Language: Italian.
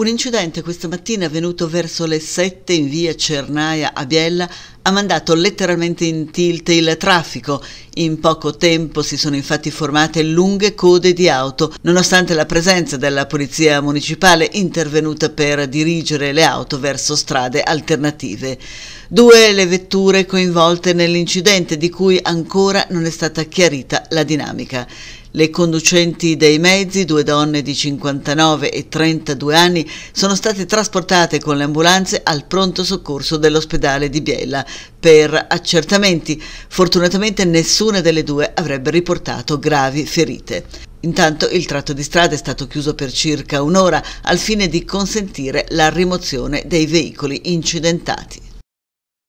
Un incidente questa mattina è avvenuto verso le 7 in via Cernaia a Biella ha mandato letteralmente in tilt il traffico. In poco tempo si sono infatti formate lunghe code di auto, nonostante la presenza della polizia municipale intervenuta per dirigere le auto verso strade alternative. Due le vetture coinvolte nell'incidente di cui ancora non è stata chiarita la dinamica. Le conducenti dei mezzi, due donne di 59 e 32 anni, sono state trasportate con le ambulanze al pronto soccorso dell'ospedale di Biella per accertamenti. Fortunatamente nessuna delle due avrebbe riportato gravi ferite. Intanto il tratto di strada è stato chiuso per circa un'ora al fine di consentire la rimozione dei veicoli incidentati.